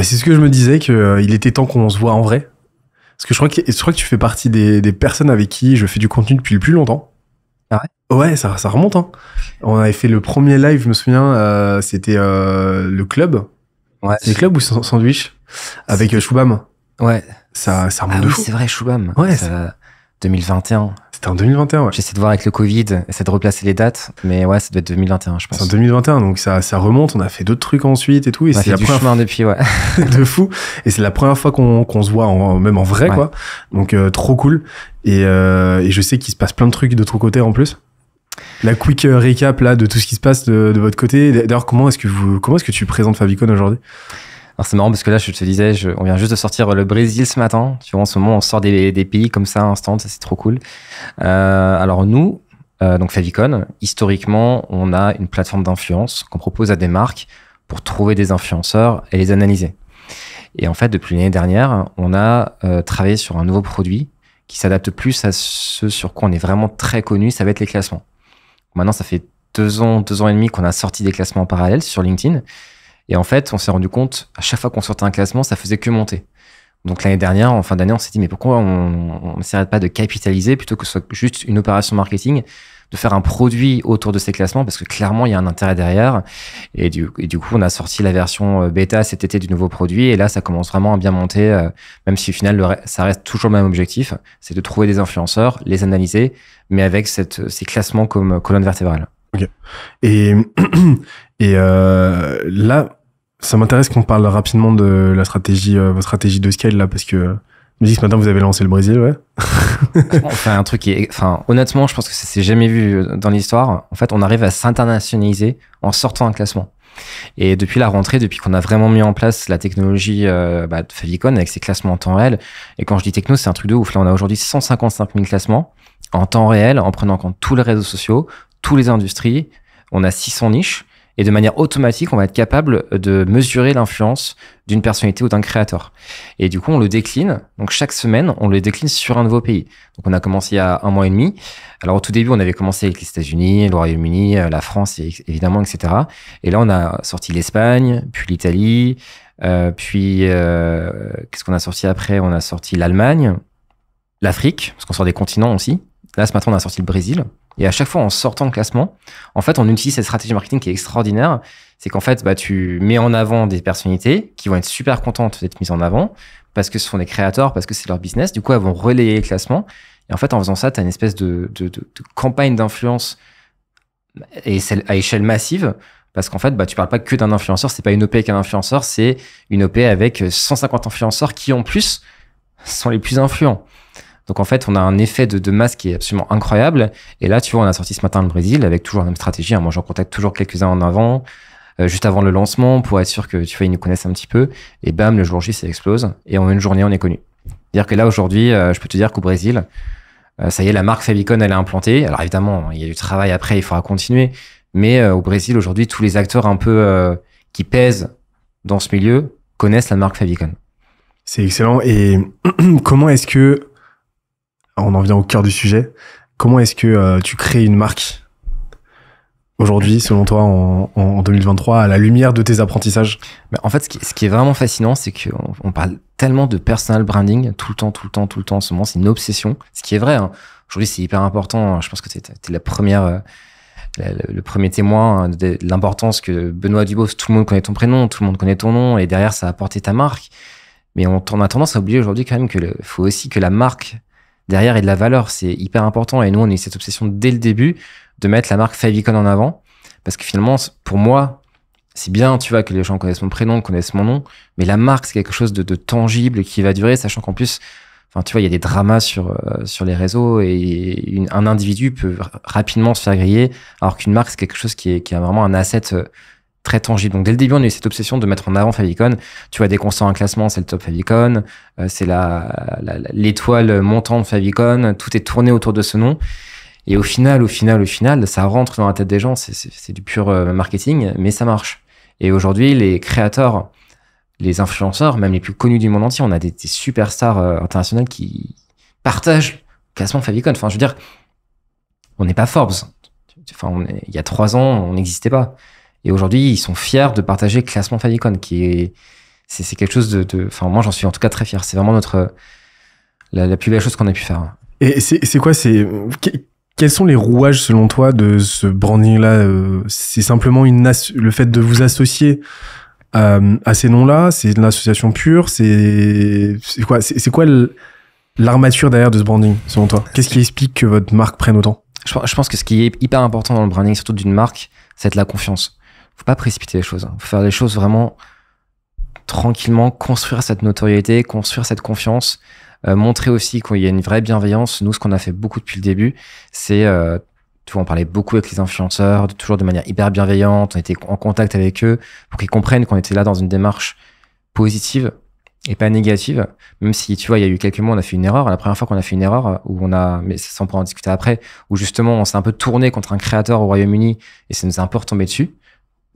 Bah, c'est ce que je me disais, qu'il euh, était temps qu'on se voit en vrai. Parce que je crois que, je crois que tu fais partie des, personnes avec qui je fais du contenu depuis le plus longtemps. Ah ouais Ouais, ça, remonte. Hein. On avait fait le premier live, je me souviens, euh, c'était euh, le club. Ouais. C'est le club ou Sandwich Avec Choubam. Ouais. Ça, ça remonte ah c'est vrai, Choubam. Ouais, 2021. C'était en 2021, ouais. J'essaie de voir avec le Covid, essayer de replacer les dates, mais ouais, ça doit être 2021, je pense. C'est en 2021, donc ça, ça remonte, on a fait d'autres trucs ensuite et tout. Et on du chemin depuis, ouais. de fou. Et c'est la première fois qu'on qu'on se voit, en, même en vrai, quoi. Donc, euh, trop cool. Et, euh, et je sais qu'il se passe plein de trucs de ton côté en plus. La quick euh, recap là de tout ce qui se passe de, de votre côté. D'ailleurs, comment est-ce que vous, comment est-ce que tu présentes Fabicon aujourd'hui alors c'est marrant parce que là, je te disais, on vient juste de sortir le Brésil ce matin. Tu vois, en ce moment, on sort des, pays comme ça, instant, ça c'est trop cool. Euh, alors nous, euh, donc Favicon, historiquement, on a une plateforme d'influence qu'on propose à des marques pour trouver des influenceurs et les analyser. Et en fait, depuis l'année dernière, on a euh, travaillé sur un nouveau produit qui s'adapte plus à ce sur quoi on est vraiment très connu, ça va être les classements. Maintenant, ça fait deux ans, deux ans et demi qu'on a sorti des classements en parallèle sur LinkedIn. Et en fait, on s'est rendu compte, à chaque fois qu'on sortait un classement, ça faisait que monter. Donc l'année dernière, en fin d'année, on s'est dit, mais pourquoi on ne s'arrête pas de capitaliser plutôt que ce soit juste une opération marketing, de faire un produit autour de ces classements, parce que clairement, il y a un intérêt derrière. Et du, du coup, on a sorti la version euh, bêta cet été du nouveau produit, et là, ça commence vraiment à bien monter, euh, même si au final, ça reste toujours le même objectif, c'est de trouver des influenceurs, les analyser, mais avec cette, ces classements comme colonne vertébrale. ok Et Et euh, là, ça m'intéresse qu'on parle rapidement de la stratégie, euh, votre stratégie de scale là, parce que me dis ce matin, vous avez lancé le Brésil, ouais. enfin, un truc qui est, enfin, honnêtement, je pense que ça s'est jamais vu euh, dans l'histoire. En fait, on arrive à s'internationaliser en sortant un classement. Et depuis la rentrée, depuis qu'on a vraiment mis en place la technologie euh, bah, de Favicon avec ses classements en temps réel, et quand je dis techno, c'est un truc de ouf. Là, on a aujourd'hui 155 000 classements en temps réel, en prenant en compte tous les réseaux sociaux, tous les industries. On a 600 niches. Et de manière automatique, on va être capable de mesurer l'influence d'une personnalité ou d'un créateur. Et du coup, on le décline. Donc chaque semaine, on le décline sur un nouveau pays. Donc on a commencé il y a un mois et demi. Alors au tout début, on avait commencé avec les États-Unis, le Royaume-Uni, euh, la France, évidemment, etc. Et là, on a sorti l'Espagne, puis l'Italie. Euh, puis, euh, qu'est-ce qu'on a sorti après On a sorti l'Allemagne, l'Afrique, parce qu'on sort des continents aussi. Là, ce matin, on a sorti le Brésil. Et à chaque fois, en sortant le classement, en fait, on utilise cette stratégie marketing qui est extraordinaire. C'est qu'en fait, bah, tu mets en avant des personnalités qui vont être super contentes d'être mises en avant parce que ce sont des créateurs, parce que c'est leur business. Du coup, elles vont relayer les classements. Et en fait, en faisant ça, tu as une espèce de, campagne d'influence et celle à échelle massive. Parce qu'en fait, bah, tu parles pas que d'un influenceur. C'est pas une OP avec un influenceur. C'est une OP avec 150 influenceurs qui, en plus, sont les plus influents. Donc en fait, on a un effet de, masse qui est absolument incroyable. Et là, tu vois, on a sorti ce matin le Brésil avec toujours la même stratégie. Hein. Moi, j'en contacte toujours quelques-uns en avant, euh, juste avant le lancement, pour être sûr que tu vois, ils nous connaissent un petit peu. Et bam, le jour J, ça explose. Et en une journée, on est connu. C'est-à-dire que là, aujourd'hui, euh, je peux te dire qu'au Brésil, euh, ça y est, la marque Fabicon, elle est implantée. Alors évidemment, il y a du travail après, il faudra continuer. Mais au Brésil, aujourd'hui, tous les acteurs un peu qui pèsent dans ce milieu connaissent la marque Fabicon. C'est excellent. Et comment est-ce que on en vient au cœur du sujet. Comment est-ce que euh, tu crées une marque aujourd'hui, selon toi, en, 2023, à la lumière de tes apprentissages mais bah, En fait, ce qui, est vraiment fascinant, c'est qu'on on parle tellement de personal branding tout le temps, tout le temps, tout le temps en ce moment. C'est une obsession, ce qui est vrai. Hein. Aujourd'hui, c'est hyper important. Hein. Je pense que tu es, la première... Euh, le, premier témoin hein, de, l'importance que Benoît Dubos, tout le monde connaît ton prénom, tout le monde connaît ton nom, et derrière, ça a apporté ta marque. Mais on, a tendance à oublier aujourd'hui quand même que faut aussi que la marque derrière est de la valeur. C'est hyper important. Et nous, on a eu cette obsession dès le début de mettre la marque Favicon en avant. Parce que finalement, pour moi, c'est bien, tu vois, que les gens connaissent mon prénom, connaissent mon nom, mais la marque, c'est quelque chose de, tangible qui va durer, sachant qu'en plus, enfin, tu vois, il y a des dramas sur, euh, sur les réseaux et un individu peut rapidement se faire griller, alors qu'une marque, c'est quelque chose qui est, qui vraiment un asset euh, très tangible. Donc dès le début, on a eu cette obsession de mettre en avant favicon Tu vois, dès qu'on sort un classement, c'est le top Fabicon, euh, c'est l'étoile la, l'étoile montante Fabicon, tout est tourné autour de ce nom. Et au final, au final, au final, ça rentre dans la tête des gens, c'est du pur euh, marketing, mais ça marche. Et aujourd'hui, les créateurs, les influenceurs, même les plus connus du monde entier, on a des, superstars euh, internationales qui partagent classement Fabicon. Enfin, je veux dire, on n'est pas Forbes. Enfin, il y a trois ans, on n'existait pas. Et aujourd'hui, ils sont fiers de partager classement Fabicon, qui est, c'est, quelque chose de, enfin, moi, j'en suis en tout cas très fier. C'est vraiment notre, la, plus belle chose qu'on ait pu faire. Et c'est, quoi, c'est, quels sont les rouages, selon toi, de ce branding-là? Euh, c'est simplement une le fait de vous associer euh, à ces noms-là, c'est une l'association pure, c'est, c'est quoi, c'est, quoi l'armature derrière de ce branding, selon toi? Qu'est-ce qui explique que votre marque prenne autant? Je, je pense que ce qui est hyper important dans le branding, surtout d'une marque, c'est de la confiance faut pas précipiter les choses. Hein. Faut faire les choses vraiment tranquillement, construire cette notoriété, construire cette confiance, euh, montrer aussi qu'il y a une vraie bienveillance. Nous, ce qu'on a fait beaucoup depuis le début, c'est euh, on parlait beaucoup avec les influenceurs, toujours de manière hyper bienveillante. On était en contact avec eux pour qu'ils comprennent qu'on était là dans une démarche positive et pas négative. Même si, tu vois, il y a eu quelques mois, on a fait une erreur. La première fois qu'on a fait une erreur, où on a, mais sans on en discuter après, où justement, on s'est un peu tourné contre un créateur au Royaume-Uni et ça nous a un peu retombé dessus.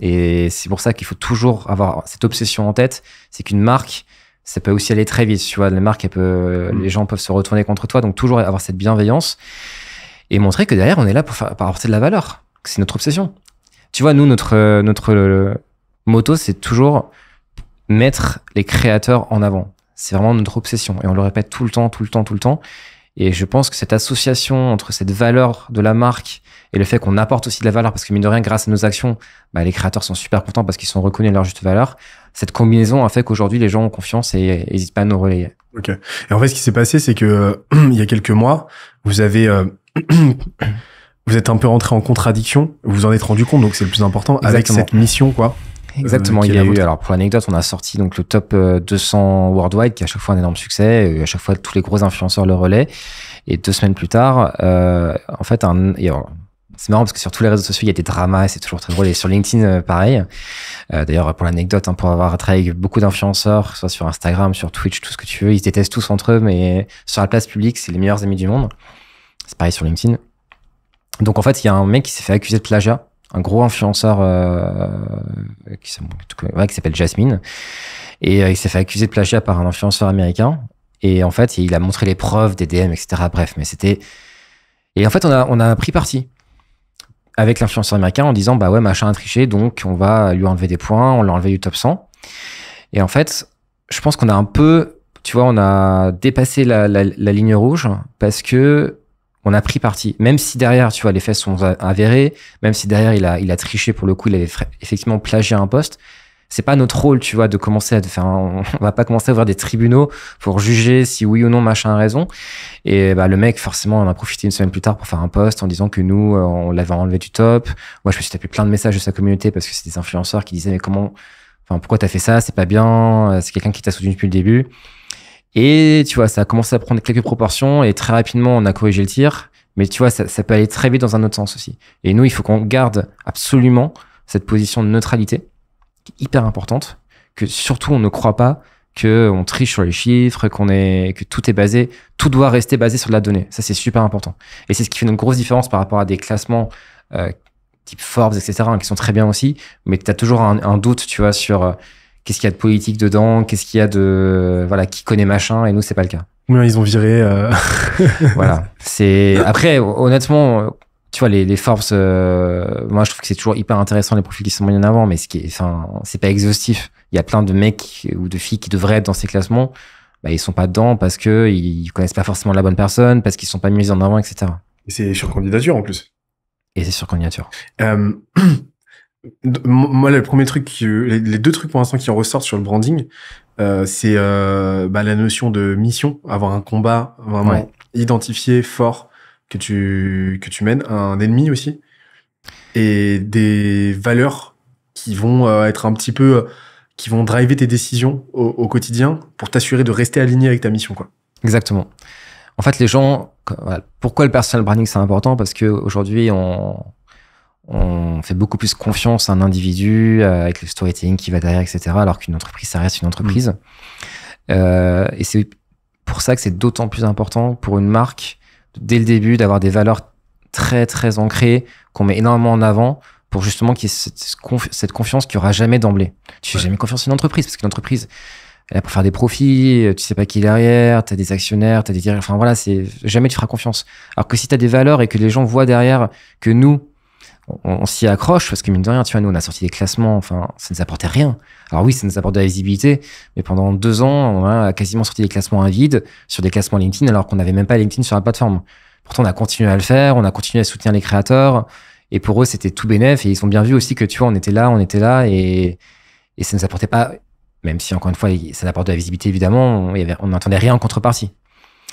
Et c'est pour ça qu'il faut toujours avoir cette obsession en tête, c'est qu'une marque, ça peut aussi aller très vite, tu vois, les marques, peut, mm. les gens peuvent se retourner contre toi, donc toujours avoir cette bienveillance et montrer que derrière, on est là pour, apporter de la valeur. C'est notre obsession. Tu vois, nous, notre, notre moto, c'est toujours mettre les créateurs en avant. C'est vraiment notre obsession et on le répète tout le temps, tout le temps, tout le temps. Et je pense que cette association entre cette valeur de la marque et le fait qu'on apporte aussi de la valeur parce que mine de rien, grâce à nos actions, bah, les créateurs sont super contents parce qu'ils sont reconnus à leur juste valeur. Cette combinaison a fait qu'aujourd'hui, les gens ont confiance et n'hésitent euh, pas à nous relayer. Ok. Et en fait, ce qui s'est passé, c'est que euh, il y a quelques mois, vous avez euh, vous êtes un peu rentré en contradiction. Vous en êtes rendu compte, donc c'est le plus important avec cette mission, quoi. Exactement, il y a eu, alors pour l'anecdote, on a sorti donc le top 200 worldwide, qui est à chaque fois un énorme succès, et à chaque fois tous les gros influenceurs le relaient. Et deux semaines plus tard, en fait, un, c'est marrant parce que sur tous les réseaux sociaux, il y a des dramas et c'est toujours très drôle. Et sur LinkedIn, euh, pareil. Euh, d'ailleurs, pour l'anecdote, hein, pour avoir travaillé avec beaucoup d'influenceurs, soit sur Instagram, sur Twitch, tout ce que tu veux, ils se détestent tous entre eux, mais sur la place publique, c'est les meilleurs amis du monde. C'est pareil sur LinkedIn. Donc en fait, il y a un mec qui s'est fait accuser de plagiat, un gros influenceur euh, qui s'appelle Jasmine, et euh, il s'est fait accuser de plagiat par un influenceur américain. Et en fait, il a montré les preuves des DM, etc. Bref, mais c'était... Et en fait, on a, on a pris parti avec l'influenceur américain en disant bah ouais machin a triché donc on va lui enlever des points, on l'a enlevé du top 100. Et en fait, je pense qu'on a un peu, tu vois, on a dépassé la, ligne rouge parce que on a pris parti. Même si derrière, tu vois, les faits sont avérés, même si derrière il a, il a triché pour le coup, il avait effectivement plagié un poste, c'est pas notre rôle, tu vois, de commencer à faire. On, va pas commencer à ouvrir des tribunaux pour juger si oui ou non machin a raison. Et bah, le mec, forcément, on a profité une semaine plus tard pour faire un post en disant que nous, euh, on l'avait enlevé du top. Moi, je me suis tapé plein de messages de sa communauté parce que c'est des influenceurs qui disaient mais comment, enfin pourquoi t'as fait ça C'est pas bien. Euh, c'est quelqu'un qui t'a soutenu depuis le début. Et tu vois, ça a commencé à prendre quelques proportions et très rapidement, on a corrigé le tir. Mais tu vois, ça, ça peut aller très vite dans un autre sens aussi. Et nous, il faut qu'on garde absolument cette position de neutralité hyper importante, que surtout on ne croit pas que on triche sur les chiffres, qu'on est, que tout est basé, tout doit rester basé sur la donnée. Ça, c'est super important. Et c'est ce qui fait une grosse différence par rapport à des classements euh, type Forbes, etc., hein, qui sont très bien aussi, mais tu as toujours un, doute, tu vois, sur euh, qu'est-ce qu'il y a de politique dedans, qu'est-ce qu'il y a de, voilà, qui connaît machin, et nous, c'est pas le cas. Oui, ils ont viré. Euh, voilà. C'est, après, honnêtement, tu vois, les, les Forbes, euh, moi, je trouve que c'est toujours hyper intéressant les profils qui sont mis en avant, mais ce qui est, enfin, c'est pas exhaustif. Il y a plein de mecs ou de filles qui devraient être dans ces classements. Bah, ils sont pas dedans parce que ils connaissent pas forcément la bonne personne, parce qu'ils sont pas mis en avant, etc. Et c'est sur candidature, en plus. Et c'est sur candidature. Euh, moi, le premier truc, les deux trucs pour l'instant qui en ressortent sur le branding, euh, c'est bah, la notion de mission, avoir un combat vraiment identifié, fort, que tu, que tu mènes, un ennemi aussi, et des valeurs qui vont euh, être un petit peu, euh, qui vont driver tes décisions au, quotidien pour t'assurer de rester aligné avec ta mission, quoi. Exactement. En fait, les gens, pourquoi le personal branding c'est important Parce qu'aujourd'hui, on, on fait beaucoup plus confiance à un individu euh, avec le storytelling qui va derrière, etc. Alors qu'une entreprise, ça reste une entreprise. Mm. et c'est pour ça que c'est d'autant plus important pour une marque dès le début, d'avoir des valeurs très, très ancrées, qu'on met énormément en avant pour justement qu'il y ait cette, confiance qu'il n'y aura jamais d'emblée. Tu n'as jamais confiance en une entreprise parce qu'une entreprise, elle est pour faire des profits, euh, tu sais pas qui est derrière, tu as des actionnaires, tu as des dirigeants, enfin voilà, c'est jamais tu feras confiance. Alors que si tu as des valeurs et que les gens voient derrière que nous, on, s'y accroche parce que mine de rien, tu vois, nous, on a sorti des classements, enfin, ça ne nous apportait rien. Alors oui, ça nous apportait de la visibilité, mais pendant deux ans, on a quasiment sorti des classements à vide sur des classements LinkedIn alors qu'on n'avait même pas LinkedIn sur la plateforme. Pourtant, on a continué à le faire, on a continué à soutenir les créateurs et pour eux, c'était tout bénéf et ils ont bien vu aussi que, tu vois, on était là, on était là et, ça ne nous apportait pas, même si encore une fois, ça apporte de la visibilité évidemment, on n'entendait rien en contrepartie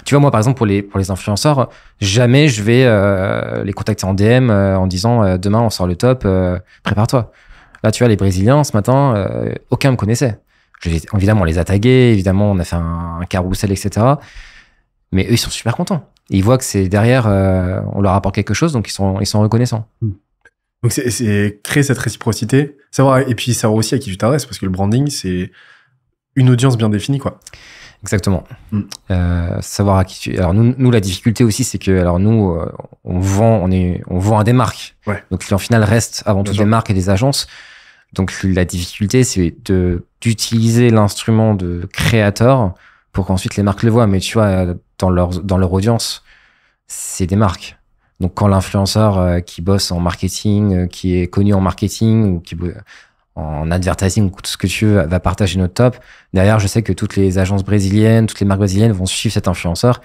tu vois, moi, par exemple, pour les, pour les influenceurs, jamais je vais euh, les contacter en DM euh, en disant euh, demain, on sort le top, prépare-toi. Là, tu vois, les Brésiliens, ce matin, aucun me connaissait. évidemment, on les a tagués, évidemment, on a fait un, carrousel, etc. Mais eux, ils sont super contents. ils voient que c'est derrière, on leur apporte quelque chose, donc ils sont, ils sont reconnaissants. Hmm. Donc, c'est créer cette réciprocité, savoir, et puis savoir aussi à qui tu t'adresses, parce que le branding, c'est une audience bien définie, quoi. Exactement. Mm. Euh, savoir à qui tu. Alors nous, nous la difficulté aussi, c'est que alors nous, euh, on vend, on est, on vend à des marques. Donc en final reste avant tout des marques et des agences. Donc la difficulté, c'est de d'utiliser l'instrument de créateur pour qu'ensuite les marques le voient. Mais tu vois, dans leur dans leur audience, c'est des marques. Donc quand l'influenceur euh, qui bosse en marketing, euh, qui est connu en marketing ou qui en advertising ou tout ce que tu veux, va partager notre top. Derrière, je sais que toutes les agences brésiliennes, toutes les marques brésiliennes vont suivre cet influenceur.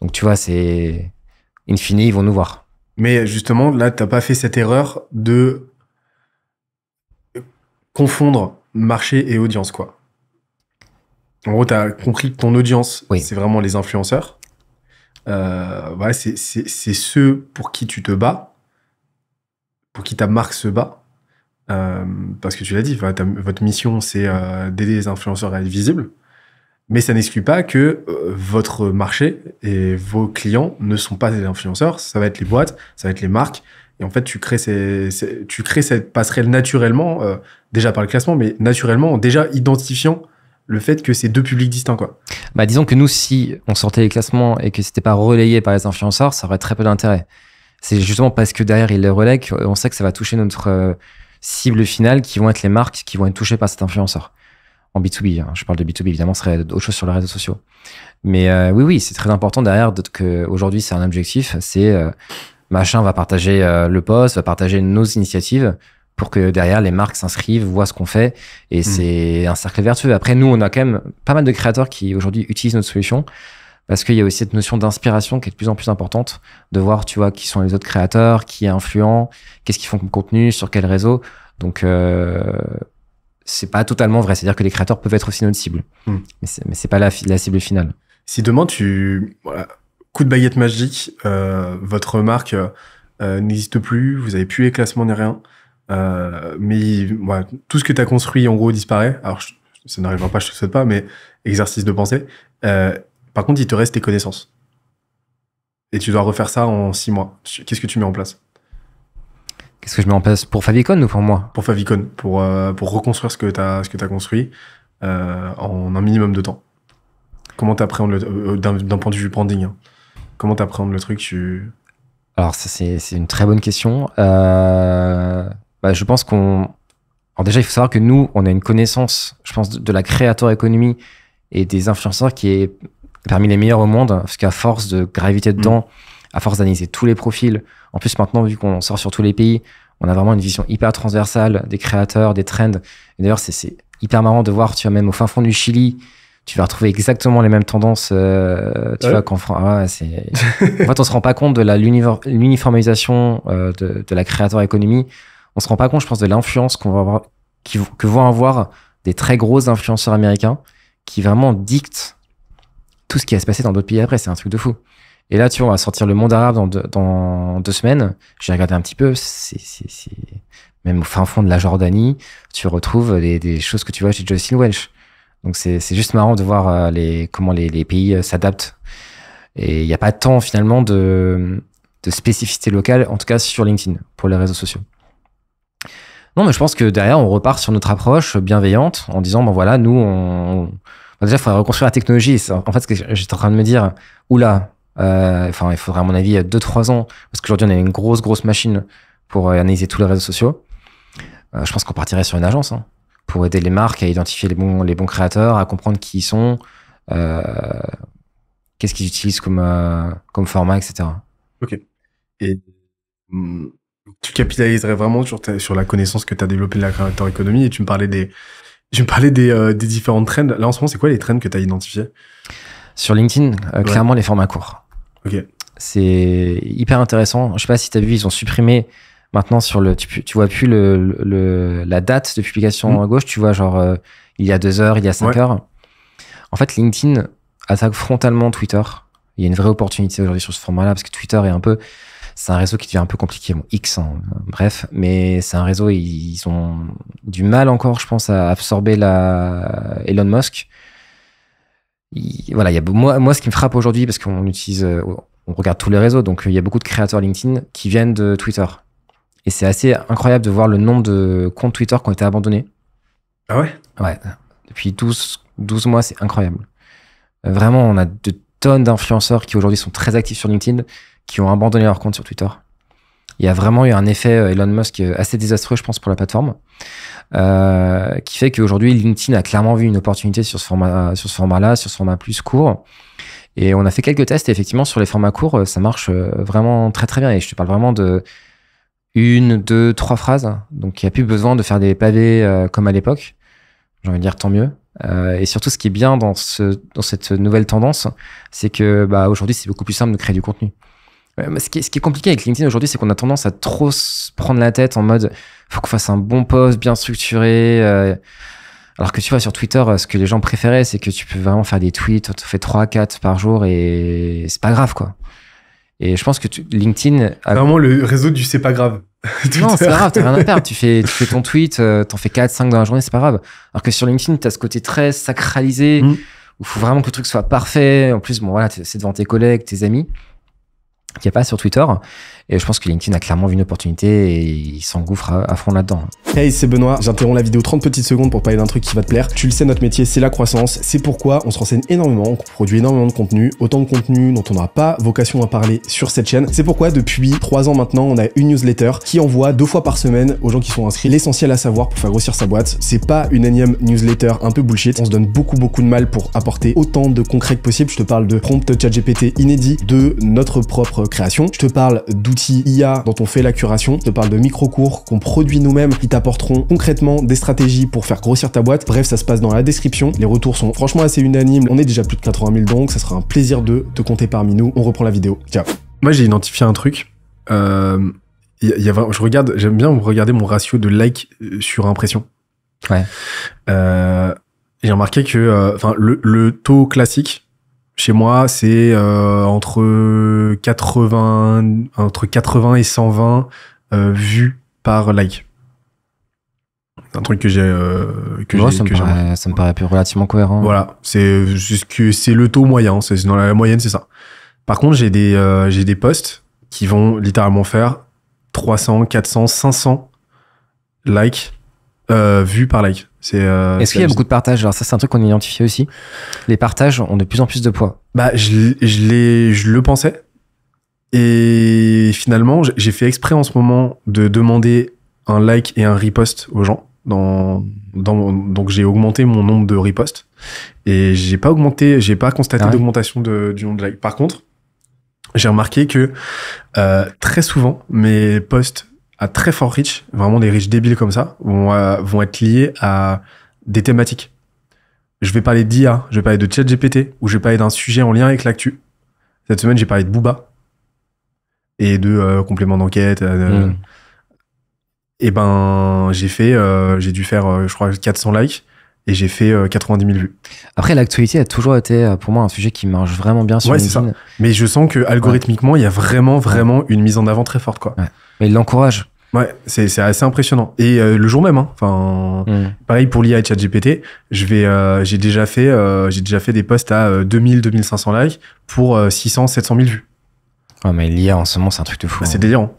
Donc, tu vois, c'est in fine, ils vont nous voir. Mais justement, là, tu t'as pas fait cette erreur de confondre marché et audience, quoi. En gros, as compris que ton audience, c'est vraiment les influenceurs. Euh, c'est ceux pour qui tu te bats, pour qui ta marque se bat. Euh, parce que tu l'as dit, votre mission, c'est euh, d'aider les influenceurs à être visibles. Mais ça n'exclut pas que euh, votre marché et vos clients ne sont pas des influenceurs. Ça va être les boîtes, ça va être les marques. Et en fait, tu crées, ces, tu crées cette passerelle naturellement, déjà par le classement, mais naturellement, déjà identifiant le fait que c'est deux publics distincts quoi. Bah disons que nous si on sortait les classements et que c'était pas relayé par les influenceurs, ça aurait très peu d'intérêt. C'est justement parce que derrière ils les relaient qu'on sait que ça va toucher notre cible finale qui vont être les marques qui vont être touchées par cet influenceur. En B2B, hein. je parle de B2B évidemment, ce serait autre chose sur les réseaux sociaux. Mais euh, oui, oui, c'est très important derrière aujourd'hui c'est un objectif, c'est euh, machin va partager euh, le poste, va partager nos initiatives pour que derrière les marques s'inscrivent, voient ce qu'on fait et hmm. c'est un cercle vertueux. Après, nous, on a quand même pas mal de créateurs qui aujourd'hui utilisent notre solution parce qu'il y a aussi cette notion d'inspiration qui est de plus en plus importante, de voir, tu vois, qui sont les autres créateurs, qui est influent, qu'est-ce qu'ils font comme contenu, sur quel réseau. Donc, euh, c'est pas totalement vrai. C'est-à-dire que les créateurs peuvent être aussi notre cible, hmm. mais c'est pas la, la, cible finale. Si demain tu coup de baguette magique, euh, votre marque euh, n'existe plus, vous avez plus les classements ni rien, euh, mais tout ce que tu as construit en gros disparaît. Alors ça n'arrivera pas, je te souhaite pas, mais exercice de pensée. Euh, par contre, il te reste tes connaissances. Et tu dois refaire ça en six mois. Qu'est-ce que tu mets en place Qu'est-ce que je mets en place pour Favicon ou pour moi Pour Favicon, euh, pour, reconstruire ce que tu as, as, construit euh, en un minimum de temps. Comment t'appréhendes le euh, d'un point de vue branding Comment hein Comment t'appréhendes le truc Alors ça c'est une très bonne question. Bah, je pense qu'on... Alors déjà il faut savoir que nous on a une connaissance je pense de la créateur économie et des influenceurs qui est parmi les meilleurs au monde, parce qu'à force de graviter mm. dedans, à force d'analyser tous les profils, en plus maintenant, vu qu'on sort sur tous les pays, on a vraiment une vision hyper transversale des créateurs, des trends. d'ailleurs, c'est hyper marrant de voir, tu vois, même au fin fond du Chili, tu vas retrouver exactement les mêmes tendances, euh, tu vois, ah en fait, on se rend pas compte de la, l'uniformisation euh, de, de, la créateur économie. On se rend pas compte, je pense, de l'influence qu'on va avoir, qui, que vont avoir des très gros influenceurs américains qui vraiment dictent tout ce qui va se passer dans d'autres pays après. C'est un truc de fou. Et là, tu vois, on va sortir le monde arabe dans deux, semaines. J'ai regardé un petit peu. C'est, même au fin fond de la Jordanie, tu retrouves des choses que tu vois chez Justin Welsh. Donc c'est, juste marrant de voir euh, les, comment les, pays euh, s'adaptent. Et il n'y a pas tant finalement de, de spécificité locale, en tout cas sur LinkedIn, pour les réseaux sociaux. Non, mais je pense que derrière, on repart sur notre approche bienveillante en disant, ben voilà, nous, on, déjà, il faudrait reconstruire la technologie. En fait, ce que j'étais en train de me dire, oula, euh, enfin, il faudrait, à mon avis, euh, deux, trois ans, parce qu'aujourd'hui, on a une grosse, grosse machine pour euh, analyser tous les réseaux sociaux. Euh, je pense qu'on partirait sur une agence hein, pour aider les marques à identifier les bons, les bons créateurs, à comprendre qui ils sont, euh, qu'est-ce qu'ils utilisent comme, comme format, etc. Ok. Et hum, tu capitaliserais vraiment sur, sur la connaissance que tu as développée de la créateur économie et tu me parlais des, je me parlais des, euh, des différentes trends. Là, en ce moment, c'est quoi les trends que tu as identifiés Sur LinkedIn, euh, clairement, les formats courts. Ok. C'est hyper intéressant. Je sais pas si tu as vu, ils ont supprimé maintenant sur le. Tu, vois plus le, la date de publication mm. à gauche. Tu vois, genre, euh, il y a deux heures, il y a cinq heures. En fait, LinkedIn attaque frontalement Twitter. Il y a une vraie opportunité aujourd'hui sur ce format-là parce que Twitter est un peu c'est un réseau qui devient un peu compliqué. X, en hein, bref, mais c'est un réseau, ils, ont du mal encore, je pense, à absorber la Elon Musk. voilà, il y a, moi, moi, ce qui me frappe aujourd'hui, parce qu'on utilise, euh, on regarde tous les réseaux, donc euh, il y a beaucoup de créateurs LinkedIn qui viennent de Twitter. Et c'est assez incroyable de voir le nombre de comptes Twitter qui ont été abandonnés. Ah ouais Ouais. Depuis 12, 12 mois, c'est incroyable. Euh, vraiment, on a de tonnes d'influenceurs qui aujourd'hui sont très actifs sur LinkedIn qui ont abandonné leur compte sur Twitter. Il y a vraiment eu un effet euh, Elon Musk euh, assez désastreux, je pense, pour la plateforme, euh, qui fait qu'aujourd'hui, LinkedIn a clairement vu une opportunité sur ce format, euh, sur ce format-là, sur ce format plus court. Et on a fait quelques tests, et effectivement, sur les formats courts, ça marche vraiment très très bien. Et je te parle vraiment de une, deux, trois phrases. Donc, il n'y a plus besoin de faire des pavés comme à l'époque. J'ai envie de dire tant mieux. Euh, et surtout, ce qui est bien dans, ce, dans cette nouvelle tendance, c'est que bah, aujourd'hui, c'est beaucoup plus simple de créer du contenu ce, qui est, ce qui est compliqué avec LinkedIn aujourd'hui, c'est qu'on a tendance à trop se prendre la tête en mode faut qu'on fasse un bon post bien structuré. Euh. alors que tu vois, sur Twitter, euh, ce que les gens préféraient, c'est que tu peux vraiment faire des tweets, tu fais 3, 4 par jour et c'est pas grave, quoi. Et je pense que tu, LinkedIn. Vraiment le réseau du c'est pas grave. non, c'est pas grave, t'as rien à perdre. Tu fais, tu fais ton tweet, euh, t'en fais 4, 5 dans la journée, c'est pas grave. Alors que sur LinkedIn, t'as ce côté très sacralisé où mm. où faut vraiment que le truc soit parfait. En plus, bon, voilà, c'est devant tes collègues, tes amis n'y a pas sur Twitter. Et je pense que LinkedIn a clairement vu une opportunité et il s'engouffre à, fond là-dedans. Hey, c'est Benoît. J'interromps la vidéo 30 petites secondes pour parler d'un truc qui va te plaire. Tu le sais, notre métier, c'est la croissance. C'est pourquoi on se renseigne énormément, on produit énormément de contenu, autant de contenu dont on n'aura pas vocation à parler sur cette chaîne. C'est pourquoi depuis 3 ans maintenant, on a une newsletter qui envoie deux fois par semaine aux gens qui sont inscrits l'essentiel à savoir pour faire grossir sa boîte. C'est pas une énième newsletter un peu bullshit. On se donne beaucoup, beaucoup de mal pour apporter autant de concret que possible. Je te parle de prompt GPT inédit, de notre propre création. Je te parle d'outils IA dont on fait la curation. Je te parle de micro-cours qu'on produit nous-mêmes qui t'apporteront concrètement des stratégies pour faire grossir ta boîte. Bref, ça se passe dans la description. Les retours sont franchement assez unanimes. On est déjà plus de 80 000 donc ça sera un plaisir de te compter parmi nous. On reprend la vidéo. Ciao. Moi, j'ai identifié un truc. Euh, y je regarde, j'aime bien regarder mon ratio de like euh, sur impression. Ouais. Euh, j'ai remarqué que, euh, enfin, le, le, taux classique chez moi, c'est euh, entre 80 entre 80 et 120 euh, vues par like. C'est un truc que j'ai euh, que ça, me paraît, plus relativement cohérent. Voilà, c'est c'est le taux moyen, c'est dans la moyenne, c'est ça. Par contre, j'ai des j'ai des posts qui vont littéralement faire 300, 400, 500 likes vues par like. Euh, Est-ce qu'il y a beaucoup de partages Alors ça, c'est un truc qu'on identifie aussi. Les partages ont de plus en plus de poids. Bah, je, je, je le pensais. Et finalement, j'ai fait exprès en ce moment de demander un like et un repost aux gens. Dans, donc j'ai augmenté mon nombre de reposts et j'ai pas augmenté, j'ai pas constaté ah d'augmentation du nombre de likes. Par contre, j'ai remarqué que euh, très souvent mes posts à très fort riches, vraiment des riches débiles comme ça, vont, euh, vont être liés à des thématiques. Je vais parler d'IA, je vais parler de ChatGPT, ou je vais parler d'un sujet en lien avec l'actu. Cette semaine, j'ai parlé de Booba et de euh, complément compléments d'enquête. Et euh, hmm. eh ben, j'ai fait, j'ai dû faire, je crois, 400 likes et j'ai fait 90 euh, 000 vues. Après, l'actualité a toujours été euh, pour moi un sujet qui marche vraiment bien sur ouais, Ça. Mais je sens que algorithmiquement, il y a vraiment, vraiment une mise en avant très forte, quoi. Mais il l'encourage. Ouais, c'est assez impressionnant. Et euh, le jour même, hein. enfin, hein, pareil pour l'IA et ChatGPT, je vais, j'ai déjà fait, j'ai déjà fait des posts à 2000, 2500 likes pour 600, 700 000 vues. Ouais, mais l'IA en ce moment, c'est un truc de fou. Bah, c'est hein. délirant.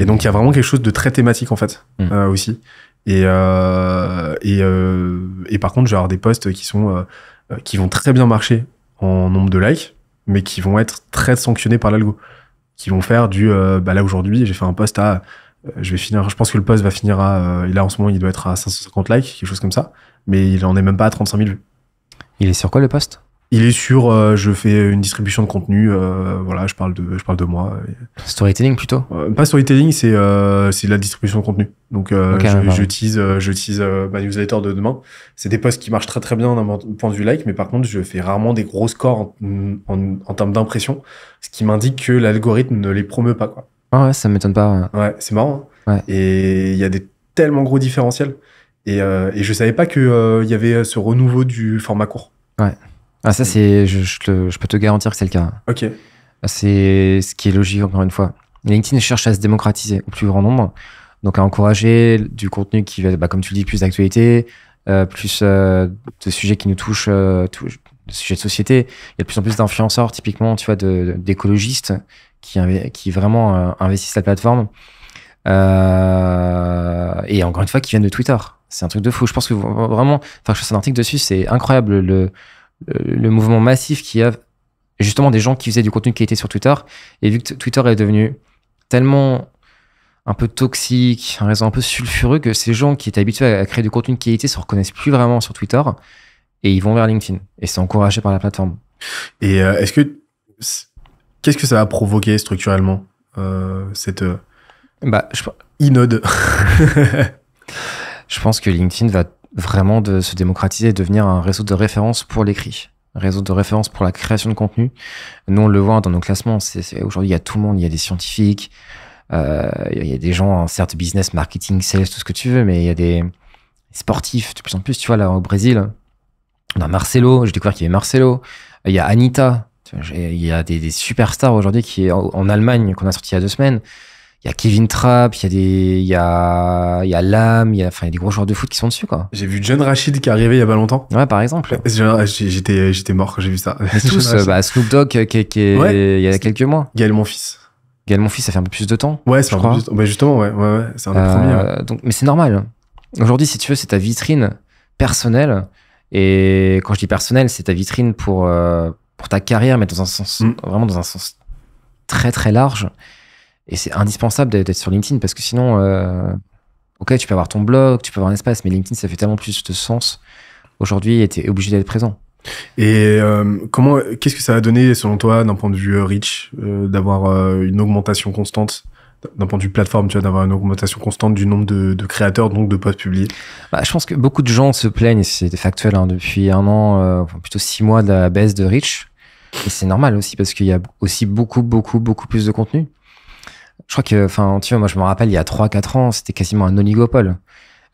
Et donc, il y a vraiment quelque chose de très thématique, en fait, hmm. aussi. Et, euh, euh, et, par contre, je vais avoir des posts qui, sont, euh, qui vont très bien marcher en nombre de likes, mais qui vont être très sanctionnés par l'algo. Qui vont faire du. bah là, aujourd'hui, j'ai fait un post à. je vais finir. Je pense que le post va finir à. là, en ce moment, il doit être à 550 likes, quelque chose comme ça. Mais il en est même pas à 35 000 vues. Il est sur quoi le poste il est sûr. Euh, je fais une distribution de contenu, euh, voilà, je parle de, je parle de moi. Storytelling plutôt euh, Pas storytelling, c'est c'est la distribution de contenu. Donc j'utilise, bah j'utilise ma newsletter de demain. C'est des posts qui marchent très très bien en point de vue like, mais par contre je fais rarement des gros scores en, en, en termes d'impression, ce qui m'indique que l'algorithme ne les promeut pas. Quoi. Ah ouais, ça m'étonne pas. Ouais, c'est marrant. Hein. Ouais. Et il y a des tellement gros différentiels. Et, et je savais pas que il y avait ce renouveau du format court. Ouais. Ah, ça, c'est, je, je, peux te garantir que c'est le cas. Ok. C'est ce qui est logique, encore une fois. LinkedIn cherche à se démocratiser au plus grand nombre, donc à encourager du contenu qui va, bah, comme tu le dis, plus d'actualité, euh, plus euh, de sujets qui nous touchent, euh, de sujets de société. Il y a de plus en plus d'influenceurs, typiquement, tu vois, d'écologistes qui, qui vraiment investissent la plateforme. et encore une fois, qui viennent de Twitter. C'est un truc de fou. Je pense que vraiment, enfin, je fais un article dessus, c'est incroyable le, euh, le, mouvement massif qui a justement des gens qui faisaient du contenu qui était sur Twitter. Et vu que Twitter est devenu tellement un peu toxique, un réseau un peu sulfureux, que ces gens qui étaient habitués à créer du contenu de qualité se reconnaissent plus vraiment sur Twitter et ils vont vers LinkedIn et c'est encouragé par la plateforme. Et euh, est-ce que qu'est-ce que ça va provoquer structurellement euh, cette bah, je... inode Je pense que LinkedIn va vraiment de se démocratiser et devenir un réseau de référence pour l'écrit réseau de référence pour la création de contenu. Nous, on le voit dans nos classements. aujourd'hui, il y a tout le monde. Il y a des scientifiques, euh, il y a des gens, hein, certes, business, marketing, sales, tout ce que tu veux, mais il y a des sportifs de plus en plus. Tu vois, là, au Brésil, on a Marcelo. J'ai découvert qu'il y avait Marcelo. Il y a Anita. Il y a des, superstars aujourd'hui qui est en, Allemagne, qu'on a sorti il y a deux semaines il y a Kevin Trapp, il y a des, il y a, il y a Lam, il y a, enfin, il y a des gros joueurs de foot qui sont dessus, quoi. J'ai vu John Rachid qui est arrivé il y a pas longtemps. Ouais, par exemple. Ah, j'étais, j'étais mort quand j'ai vu ça. Tous, euh, bah, Snoop Dogg euh, qui, est, il y a quelques mois. Gaël fils Gaël fils ça fait un peu plus de temps. Ouais, c'est un peu plus justement, ouais, ouais, c'est un des euh, premiers. Donc, mais c'est normal. Aujourd'hui, si tu veux, c'est ta vitrine personnelle. Et quand je dis personnelle, c'est ta vitrine pour, pour ta carrière, mais dans un sens, mm. vraiment dans un sens très, très large. Et c'est indispensable d'être sur LinkedIn parce que sinon, euh, ok, tu peux avoir ton blog, tu peux avoir un espace, mais LinkedIn, ça fait tellement plus de sens aujourd'hui et tu es obligé d'être présent. Et euh, comment, qu'est-ce que ça a donné selon toi d'un point de vue euh, reach, euh, d'avoir une augmentation constante d'un point de vue plateforme, tu d'avoir une augmentation constante du nombre de, créateurs, donc de posts publiés bah, Je pense que beaucoup de gens se plaignent, et c'est factuel, hein, depuis un an, plutôt six mois de la baisse de Reach. Et c'est normal aussi, parce qu'il y a aussi beaucoup, beaucoup, beaucoup plus de contenu. Je crois que, enfin, tu vois, moi, je me rappelle, il y a 3-4 ans, c'était quasiment un oligopole.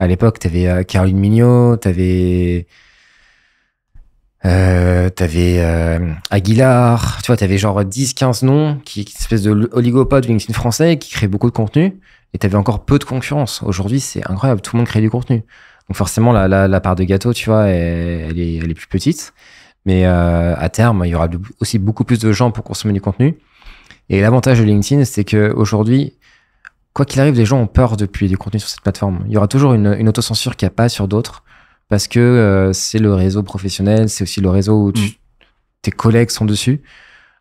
À l'époque, tu avais euh, Caroline Mignot, euh, t'avais. Euh, Aguilar, tu vois, avais genre 10-15 noms, qui, qui, une espèce de LinkedIn français qui créent beaucoup de contenu, et tu avais encore peu de concurrence. Aujourd'hui, c'est incroyable, tout le monde crée du contenu. Donc forcément, la, la, part de gâteau, tu vois, elle, elle, est, plus petite. Mais euh, à terme, il y aura aussi beaucoup plus de gens pour consommer du contenu. Et l'avantage de LinkedIn, c'est qu'aujourd'hui, quoi qu'il arrive, les gens ont peur de publier du contenu sur cette plateforme. Il y aura toujours une, autocensure qu'il n'y a pas sur d'autres parce que euh, c'est le réseau professionnel, c'est aussi le réseau où mm. tes collègues sont dessus.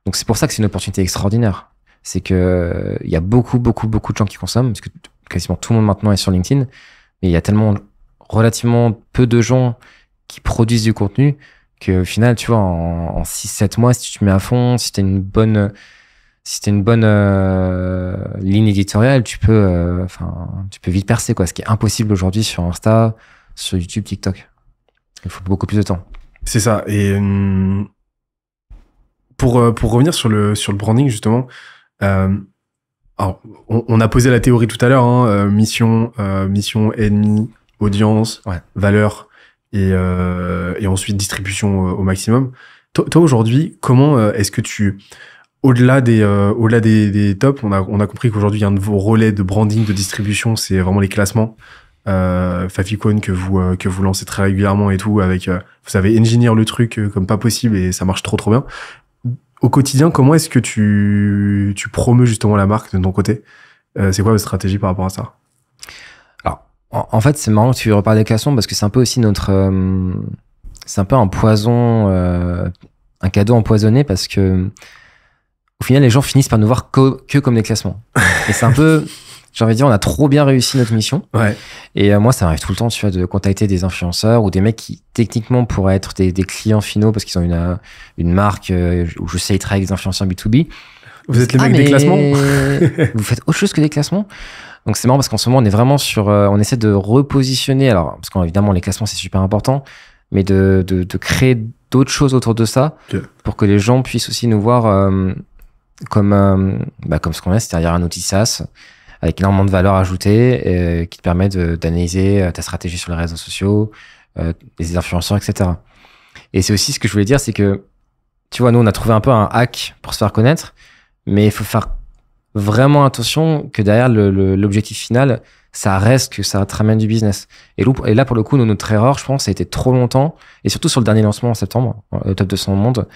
Donc c'est pour ça que c'est une opportunité extraordinaire. C'est que euh, il y a beaucoup, beaucoup, beaucoup de gens qui consomment parce que quasiment tout le monde maintenant est sur LinkedIn, mais il y a tellement relativement peu de gens qui produisent du contenu qu'au final, tu vois, en, en 6-7 mois, si tu te mets à fond, si tu as une bonne si t'es une bonne euh, ligne éditoriale, tu peux, euh, enfin, tu peux vite percer quoi. Ce qui est impossible aujourd'hui sur Insta, sur YouTube, TikTok. Il faut beaucoup plus de temps. C'est ça. Et euh, pour pour revenir sur le sur le branding justement, on, a posé la théorie tout à l'heure, hein, mission, mission ennemi, audience, valeur et ensuite distribution au maximum. toi aujourd'hui, comment est-ce que tu au-delà des, euh, au-delà des, tops, on a, on a compris qu'aujourd'hui, un de vos relais de branding, de distribution, c'est vraiment les classements. Euh, que vous euh, que vous lancez très régulièrement et tout avec euh, vous savez engineer le truc comme pas possible et ça marche trop trop bien au quotidien comment est-ce que tu tu justement la marque de ton côté c'est quoi votre stratégie par rapport à ça alors en, fait c'est marrant que tu reparles des classements parce que c'est un peu aussi notre c'est un peu un poison un cadeau empoisonné parce que au final, les gens finissent par nous voir que, comme des classements. Et c'est un peu, j'ai envie de dire, on a trop bien réussi notre mission. Ouais. Et euh, moi, ça m'arrive tout le temps, tu vois, de contacter des influenceurs ou des mecs qui, techniquement, pourraient être des, des clients finaux parce qu'ils ont une, euh, une marque euh, où je sais, ils avec des influenceurs B2B. Vous êtes les ah, mecs des classements Vous faites autre chose que des classements donc c'est marrant parce qu'en ce moment on est vraiment sur, on essaie de repositionner. Alors parce qu'évidemment les classements c'est super important, mais de, de, de créer d'autres choses autour de ça pour que les gens puissent aussi nous voir comme, euh, bah, comme ce qu'on a, c'est-à-dire un outil SaaS avec énormément de valeur ajoutée euh, qui te permet d'analyser euh, ta stratégie sur les réseaux sociaux, les influenceurs, etc. Et c'est aussi ce que je voulais dire, c'est que, tu vois, nous, on a trouvé un peu un hack pour se faire connaître, mais il faut faire vraiment attention que derrière l'objectif final, ça reste que ça te ramène du business. Et, là, pour le coup, notre erreur, je pense, ça a été trop longtemps, et surtout sur le dernier lancement en septembre, le top de son monde,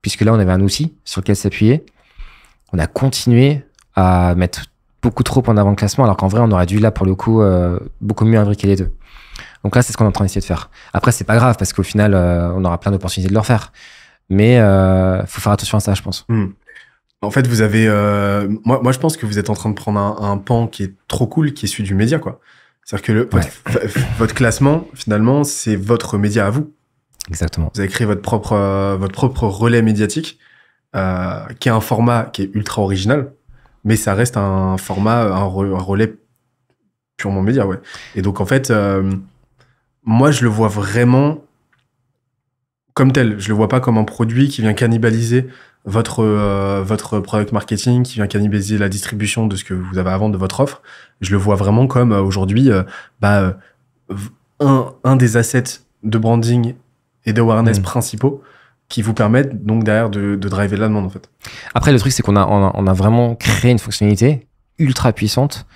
puisque là, on avait un outil sur lequel s'appuyer, on a continué à mettre beaucoup trop en avant le classement, alors qu'en vrai, on aurait dû là, pour le coup, euh, beaucoup mieux imbriquer les deux. Donc là, c'est ce qu'on est en train d'essayer de faire. Après, c'est pas grave, parce qu'au final, euh, on aura plein d'opportunités de le refaire. Mais euh, faut faire attention à ça, je pense. Hmm. En fait, vous avez. Euh, moi, moi, je pense que vous êtes en train de prendre un, pan qui est trop cool, qui est celui du média, quoi. C'est-à-dire que le, votre, classement, finalement, c'est votre média à vous. Exactement. Vous avez créé votre propre, votre propre relais médiatique euh, qui est un format qui est ultra original, mais ça reste un format, euh, un, relais purement média, ouais. Et donc, en fait, euh, moi, je le vois vraiment comme tel. Je le vois pas comme un produit qui vient cannibaliser votre, votre product marketing, qui vient cannibaliser la distribution de ce que vous avez à vendre de votre offre. Je le vois vraiment comme aujourd'hui, bah, un, un, des assets de branding et d'awareness awareness mm. principaux, qui vous permettent donc derrière de, de driver la demande en fait. Après le truc c'est qu'on a, on a, vraiment créé une fonctionnalité ultra puissante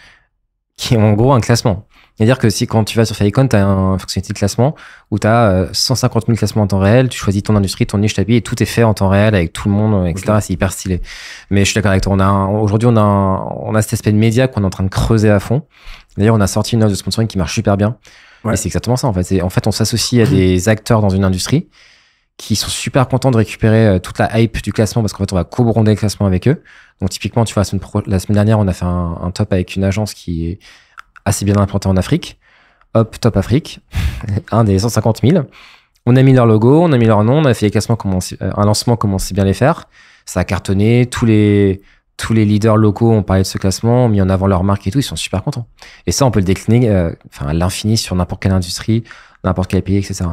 qui est en gros un classement. C'est-à-dire que si quand tu vas sur Faicon, tu as une fonctionnalité de classement où tu as 150 000 classements en temps réel, tu choisis ton industrie, ton niche, ta et tout est fait en temps réel avec tout le monde, etc. C'est hyper stylé. Mais je suis d'accord avec toi. On a aujourd'hui, on a, on a cet aspect de média qu'on est en train de creuser à fond. D'ailleurs, on a sorti une offre de sponsoring qui marche super bien. Ouais. Et c'est exactement ça, en fait. En fait, on s'associe à des acteurs dans une industrie qui sont super contents de récupérer euh, toute la hype du classement parce qu'en fait, on va co-bronder le classement avec eux. Donc, typiquement, tu vois, la semaine, dernière, on a fait un, un, top avec une agence qui est assez bien implantée en Afrique. Hop, Top Afrique, un des 150 000. On a mis leur logo, on a mis leur nom, on a fait les classement euh, un lancement comme on sait bien les faire. Ça a cartonné, tous les, tous les leaders locaux ont parlé de ce classement, ont mis en avant leur marque et tout, ils sont super contents. Et ça, on peut le décliner euh, enfin, à l'infini sur n'importe quelle industrie, n'importe quel pays, etc.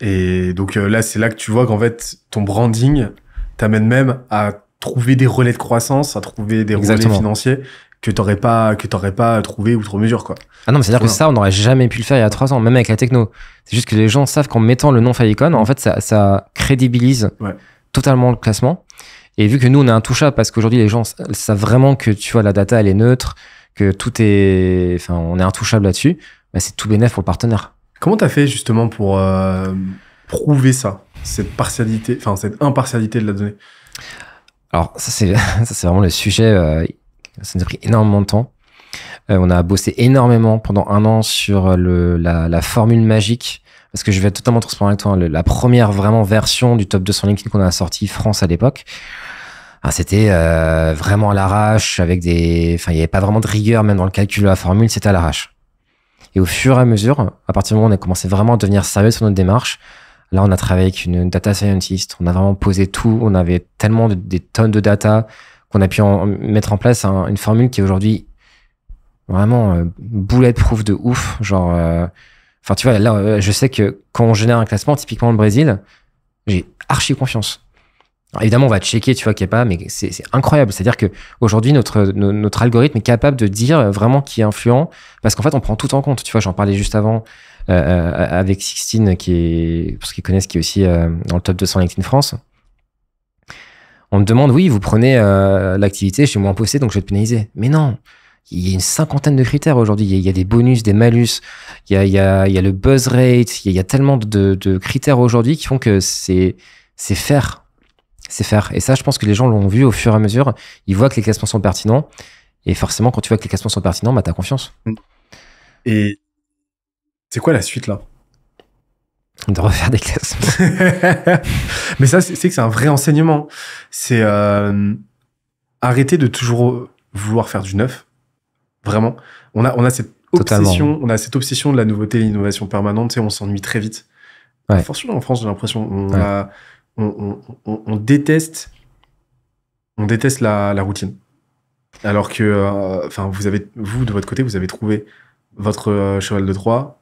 Et donc euh, là, c'est là que tu vois qu'en fait, ton branding t'amène même à trouver des relais de croissance, à trouver des relais financiers que t'aurais pas que t'aurais pas trouvé outre mesure quoi. Ah non c'est à dire que ça on n'aurait jamais pu le faire il y a trois ans même avec la techno. C'est juste que les gens savent qu'en mettant le nom Faïkon, en fait ça, crédibilise totalement le classement. Et vu que nous on est intouchable parce qu'aujourd'hui les gens savent vraiment que tu vois la data elle est neutre, que tout est enfin on est intouchable là-dessus, bah, c'est tout bénéf pour le partenaire. Comment t'as fait justement pour euh, prouver ça, cette partialité, enfin cette impartialité de la donnée Alors ça c'est vraiment le sujet. Euh, ça nous a pris énormément de temps. Euh, on a bossé énormément pendant un an sur le, la, la, formule magique. Parce que je vais être totalement transparent avec toi. Hein, la première vraiment version du top 200 LinkedIn qu'on a sorti France à l'époque, ah, c'était vraiment à l'arrache avec des, enfin, il n'y avait pas vraiment de rigueur même dans le calcul de la formule, c'était à l'arrache. Et au fur et à mesure, à partir du moment où on a commencé vraiment à devenir sérieux sur notre démarche, là, on a travaillé avec une data scientist, on a vraiment posé tout, on avait tellement des tonnes de data qu'on a pu mettre en place une formule qui est aujourd'hui vraiment euh, bulletproof de ouf. Genre, euh, enfin, tu vois, là, euh, je sais que quand on génère un classement, typiquement le Brésil, j'ai archi confiance évidemment, on va checker, tu vois, qu'il n'y a pas, mais c'est incroyable. C'est-à-dire que aujourd'hui, notre, notre algorithme est capable de dire vraiment qui est influent, parce qu'en fait, on prend tout en compte. Tu vois, j'en parlais juste avant euh, euh avec Sixtine, qui est, pour qu'ils connaissent, qui est aussi euh, dans le top 200 LinkedIn France. On me demande, oui, vous prenez euh, l'activité, je suis moins posté, donc je vais te pénaliser. Mais non, il y a une cinquantaine de critères aujourd'hui. Il, y a des bonus, des malus, il y a, il y a, le buzz rate, il y a, tellement de, critères aujourd'hui qui font que c'est faire c'est faire. Et ça, je pense que les gens l'ont vu au fur et à mesure. Ils voient que les classements sont pertinents. Et forcément, quand tu vois que les classements sont pertinents, bah, t'as confiance. Mm. Et c'est quoi la suite là de refaire des classements. Mais ça, c'est que c'est un vrai enseignement. C'est euh, arrêter de toujours vouloir faire du neuf. Vraiment. On a, on a cette obsession, on a cette obsession de la nouveauté et l'innovation permanente. Et on s'ennuie très vite. Forcément, en France, j'ai l'impression, on on, déteste, on déteste la, routine. Alors que, euh, enfin, vous avez, vous de votre côté, vous avez trouvé votre euh, cheval de Troie,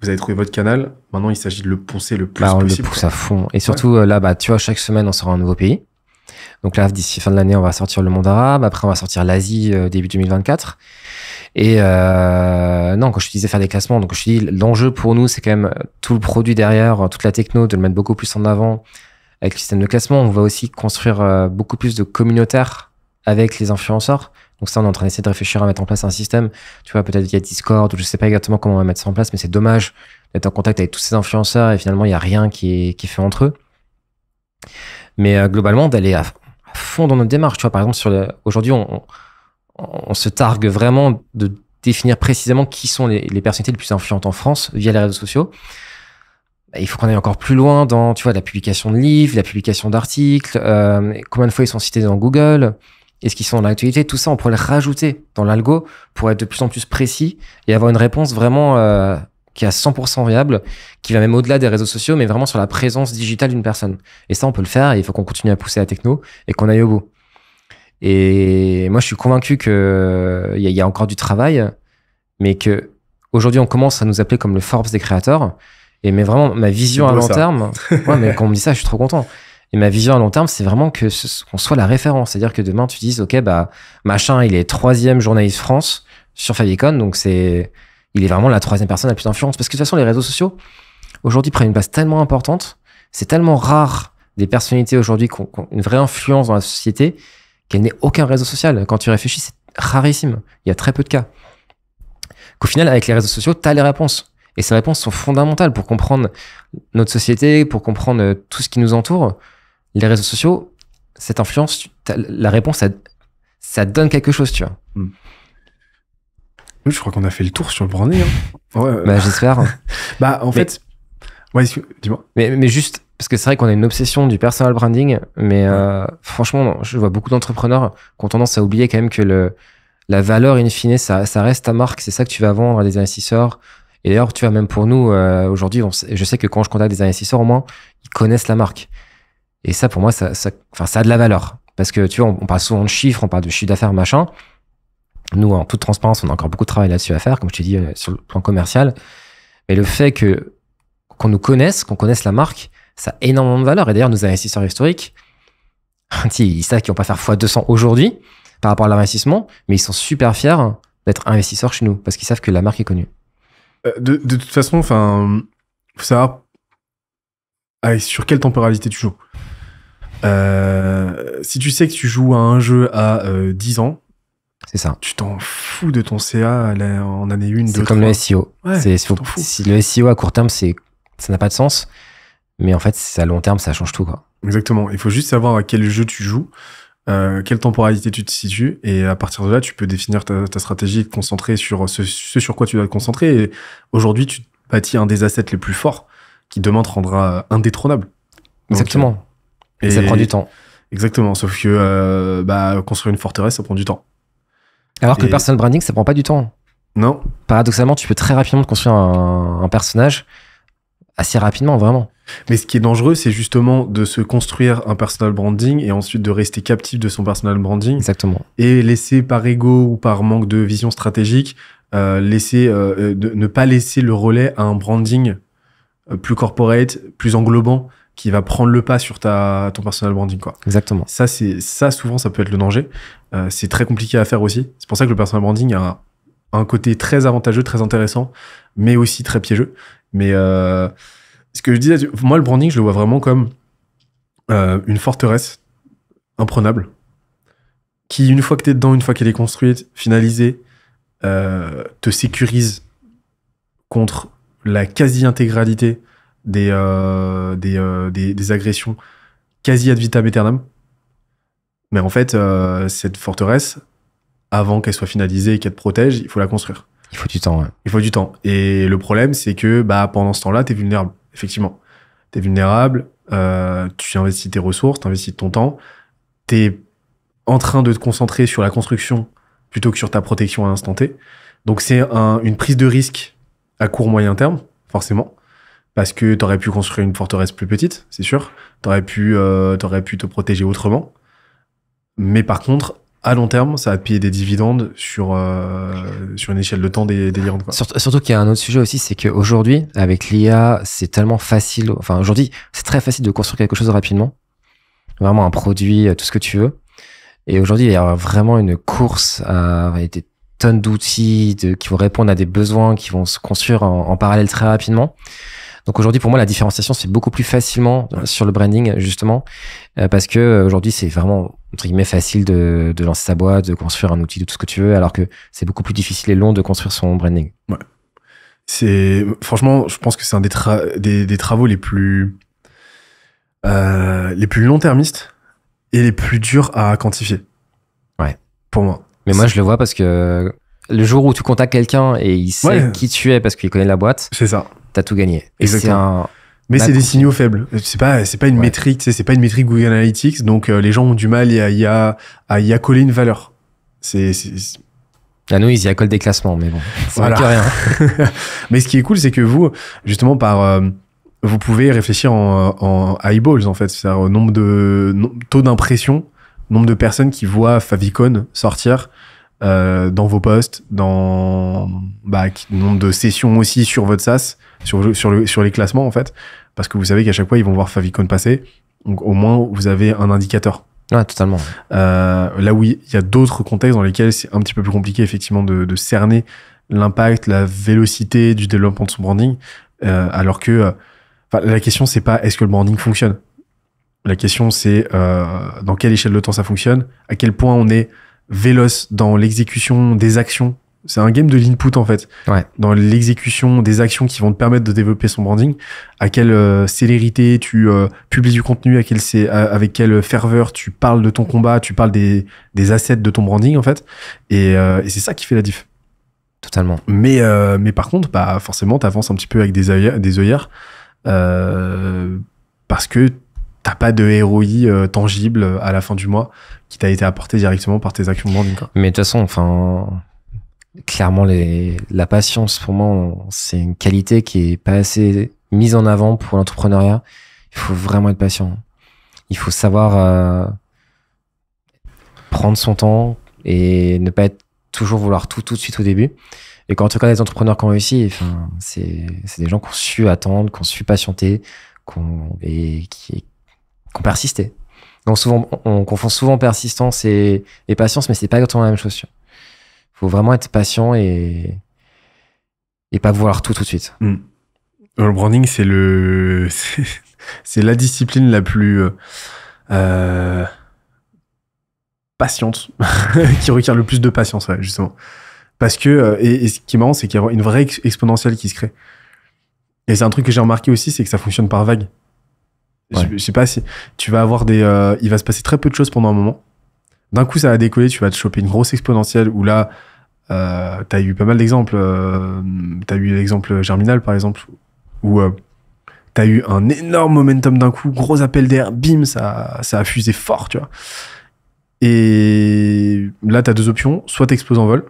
vous avez trouvé votre canal. Maintenant, il s'agit de le poncer le plus bah, possible. le fond. Et surtout euh, là, bah, tu vois, chaque semaine, on sort un nouveau pays. Donc là, d'ici fin de l'année, on va sortir le monde arabe. Après, on va sortir l'Asie début 2024. Et non, quand je te disais faire des classements, donc je te dis l'enjeu pour nous, c'est quand même tout le produit derrière, toute la techno, de le mettre beaucoup plus en avant, avec le système de classement, on va aussi construire euh, beaucoup plus de communautaires avec les influenceurs. Donc ça, on est en train d'essayer de réfléchir à mettre en place un système. Tu vois, peut-être via Discord, ou je sais pas exactement comment on va mettre ça en place, mais c'est dommage d'être en contact avec tous ces influenceurs et finalement, il n'y a rien qui est, qui fait entre eux. Mais euh, globalement, d'aller à, fond dans notre démarche. Tu vois, par exemple, sur le, aujourd'hui, on, on, se targue vraiment de définir précisément qui sont les, les personnalités les plus influentes en France via les réseaux sociaux. Bah, il faut qu'on aille encore plus loin dans, tu vois, la publication de livres, la publication d'articles, euh, combien de fois ils sont cités dans Google, est-ce qu'ils sont dans l'actualité, tout ça, on pourrait le rajouter dans l'algo pour être de plus en plus précis et avoir une réponse vraiment euh, qui est à 100% viable, qui va même au-delà des réseaux sociaux, mais vraiment sur la présence digitale d'une personne. Et ça, on peut le faire et il faut qu'on continue à pousser la techno et qu'on aille au bout. Et moi, je suis convaincu que il y, y a encore du travail, mais que aujourd'hui, on commence à nous appeler comme le Forbes des créateurs. Et mais vraiment, ma vision à long terme, ouais, mais quand on me dit ça, je suis trop content. Et ma vision à long terme, c'est vraiment que qu'on soit la référence. C'est-à-dire que demain, tu dises, OK, bah, machin, il est troisième journaliste France sur Fabicon. Donc, c'est, il est vraiment la troisième personne la plus influente. Parce que de toute façon, les réseaux sociaux, aujourd'hui, prennent une place tellement importante. C'est tellement rare des personnalités aujourd'hui qui ont, une vraie influence dans la société qu'elle n'ait aucun réseau social. Quand tu réfléchis, c'est rarissime. Il y a très peu de cas. Qu'au final, avec les réseaux sociaux, tu as les réponses. Et ces réponses sont fondamentales pour comprendre notre société, pour comprendre euh, tout ce qui nous entoure. Les réseaux sociaux, cette influence, la réponse, ça, donne quelque chose, tu vois. je crois qu'on a fait le tour sur le branding. Hein. Bah, j'espère. bah, en fait, Mais, juste, parce que c'est vrai qu'on a une obsession du personal branding, mais euh, franchement, je vois beaucoup d'entrepreneurs qui ont tendance à oublier quand même que le, la valeur, in fine, ça, ça reste ta marque, c'est ça que tu vas vendre à des investisseurs, et d'ailleurs, tu vois, même pour nous, euh, aujourd'hui, je sais que quand je contacte des investisseurs, au moins, ils connaissent la marque. Et ça, pour moi, ça, ça a de la valeur. Parce que, tu vois, on, parle souvent de chiffres, on parle de chiffre d'affaires, machin. Nous, en toute transparence, on a encore beaucoup de travail là-dessus à faire, comme je t'ai dit, euh, sur le plan commercial. Mais le fait que qu'on nous connaisse, qu'on connaisse la marque, ça a énormément de valeur. Et d'ailleurs, nos investisseurs historiques, ils savent qu'ils vont pas faire x200 aujourd'hui par rapport à l'investissement, mais ils sont super fiers d'être investisseurs chez nous parce qu'ils savent que la marque est connue. Euh, de, toute façon, enfin, faut savoir sur quelle temporalité tu joues. Euh, si tu sais que tu joues à un jeu à 10 euh, ans, c'est ça. Tu t'en fous de ton CA en année 1, C'est comme le SEO. c'est, si, le SEO à court terme, c'est, ça n'a pas de sens. Mais en fait, à long terme, ça change tout. Exactement. Il faut juste savoir à quel jeu tu joues. Euh, quelle temporalité tu te situes et à partir de là tu peux définir ta, stratégie te concentrer sur ce, sur quoi tu dois te concentrer et aujourd'hui tu bâtis un des assets les plus forts qui demain te rendra euh, indétrônable exactement et, euh, ça prend du temps exactement sauf que bah, construire une forteresse ça prend du temps alors que le personal branding ça prend pas du temps non paradoxalement tu peux très rapidement te construire un, un personnage assez rapidement, vraiment. Mais ce qui est dangereux, c'est justement de se construire un personal branding et ensuite de rester captif de son personal branding. Exactement. Et laisser par ego ou par manque de vision stratégique, euh, laisser, euh, euh, ne pas laisser le relais à un branding plus corporate, plus englobant, qui va prendre le pas sur ta, ton personal branding. Quoi. Exactement. Ça, c'est ça souvent, ça peut être le danger. c'est très compliqué à faire aussi. C'est pour ça que le personal branding a un côté très avantageux, très intéressant, mais aussi très piégeux. Mais euh, ce que je disais, moi, le branding, je le vois vraiment comme euh, une forteresse imprenable qui, une fois que tu es dedans, une fois qu'elle est construite, finalisée, euh, te sécurise contre la quasi-intégralité des, des, des, agressions quasi ad vitam aeternam. Mais en fait, cette forteresse, avant qu'elle soit finalisée et qu'elle te protège, il faut la construire. Il faut du temps, ouais. Il faut du temps. Et le problème, c'est que bah, pendant ce temps-là, tu es vulnérable, effectivement. Tu es vulnérable, euh, tu investis tes ressources, tu investis ton temps, tu es en train de te concentrer sur la construction plutôt que sur ta protection à l'instant T. Donc c'est une prise de risque à court moyen terme, forcément, parce que tu aurais pu construire une forteresse plus petite, c'est sûr, tu aurais, pu, euh, aurais pu te protéger autrement. Mais par contre, à long terme, ça va payer des dividendes sur, euh, sur une échelle de temps des délirante. Quoi. Surtout, qu'il y a un autre sujet aussi, c'est qu'aujourd'hui, avec l'IA, c'est tellement facile. Enfin, aujourd'hui, c'est très facile de construire quelque chose rapidement. Vraiment un produit, euh, tout ce que tu veux. Et aujourd'hui, il y a vraiment une course à des tonnes d'outils de, qui vont répondre à des besoins qui vont se construire en parallèle très rapidement. Donc aujourd'hui, pour moi, la différenciation c'est beaucoup plus facilement sur le branding, justement, euh, parce que euh, aujourd'hui, c'est vraiment entre guillemets facile de, lancer sa boîte, de construire un outil, de tout ce que tu veux, alors que c'est beaucoup plus difficile et long de construire son branding. Ouais. C'est franchement, je pense que c'est un des, des, travaux les plus euh, les plus long-termistes et les plus durs à quantifier. Ouais. Pour moi. Mais moi, je le vois parce que le jour où tu contactes quelqu'un et il sait qui tu es parce qu'il connaît la boîte. C'est ça t'as tout gagné. Mais c'est des signaux faibles. C'est pas, c'est pas une métrique, c'est pas une métrique Google Analytics. Donc euh, les gens ont du mal à y, a, à y accoler une valeur. C'est, ah nous, ils y accolent des classements, mais bon, ça voilà. rien. mais ce qui est cool, c'est que vous, justement, par euh, vous pouvez réfléchir en, eyeballs, en fait, c'est-à-dire au euh, nombre de taux d'impression, nombre de personnes qui voient Favicon sortir, euh, dans vos postes, dans bah, nombre de sessions aussi sur votre SaaS, sur, sur, sur les classements en fait, parce que vous savez qu'à chaque fois ils vont voir Favicon passer, donc au moins vous avez un indicateur. Ouais, totalement. Euh, là où il y a d'autres contextes dans lesquels c'est un petit peu plus compliqué effectivement de, cerner l'impact, la vélocité du développement de son branding, euh, alors que la question c'est pas est-ce que le branding fonctionne. La question c'est dans quelle échelle de temps ça fonctionne, à quel point on est véloce dans l'exécution des actions. C'est un game de l'input en fait. Ouais. Dans l'exécution des actions qui vont te permettre de développer son branding, à quelle euh, célérité tu euh, publies du contenu, à quelle, avec quelle ferveur tu parles de ton combat, tu parles des, des assets de ton branding en fait. Et, euh, et c'est ça qui fait la diff. Totalement. Mais, mais par contre, bah, forcément, tu avances un petit peu avec des, œillères, des œillères parce que pas de ROI euh, tangible euh, à la fin du mois qui t'a été apporté directement par tes actions Mais de toute façon, enfin, clairement, les, la patience, pour moi, c'est une qualité qui est pas assez mise en avant pour l'entrepreneuriat. Il faut vraiment être patient. Il faut savoir euh, prendre son temps et ne pas être toujours vouloir tout tout de suite au début. Et quand tu cas les entrepreneurs qui ont réussi, enfin, c'est, des gens qui ont su attendre, qui ont su patienter, qu'on et qui, qu'on persistait. Donc souvent, on confond souvent persistance et, patience, mais c'est pas exactement la même chose. Il faut vraiment être patient et, et pas vouloir tout tout de suite. Hmm. Le branding, c'est le, c'est la discipline la plus euh, euh, patiente, qui requiert le plus de patience, justement. Parce que, euh, et, et, ce qui est marrant, c'est qu'il y a une vraie exponentielle qui se crée. Et c'est un truc que j'ai remarqué aussi, c'est que ça fonctionne par vague. Je, sais pas si tu vas avoir des. Euh, il va se passer très peu de choses pendant un moment. D'un coup, ça va décoller, tu vas te choper une grosse exponentielle où là, euh, t'as eu pas mal d'exemples. Euh, t'as eu l'exemple Germinal, par exemple, où t'as eu un énorme momentum d'un coup, gros appel d'air, bim, ça, ça a fusé fort, tu vois. Et là, t'as deux options soit t'exploses en vol,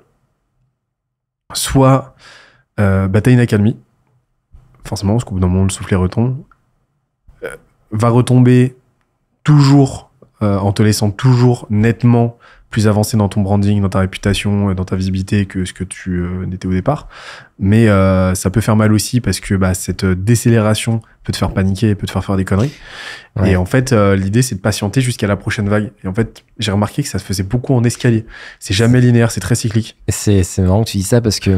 soit bah, t'as une accalmie. Forcément, parce qu'au bout d'un moment, le soufflet retombe va retomber toujours euh, en te laissant toujours nettement plus avancé dans ton branding, dans ta réputation, et euh, dans ta visibilité que ce que tu euh, étais au départ. Mais ça peut faire mal aussi parce que bah, cette décélération peut te faire paniquer, peut te faire faire des conneries. Et en fait, l'idée, c'est de patienter jusqu'à la prochaine vague. Et en fait, j'ai remarqué que ça se faisait beaucoup en escalier. C'est jamais linéaire, c'est très cyclique. C'est marrant que tu dis ça parce que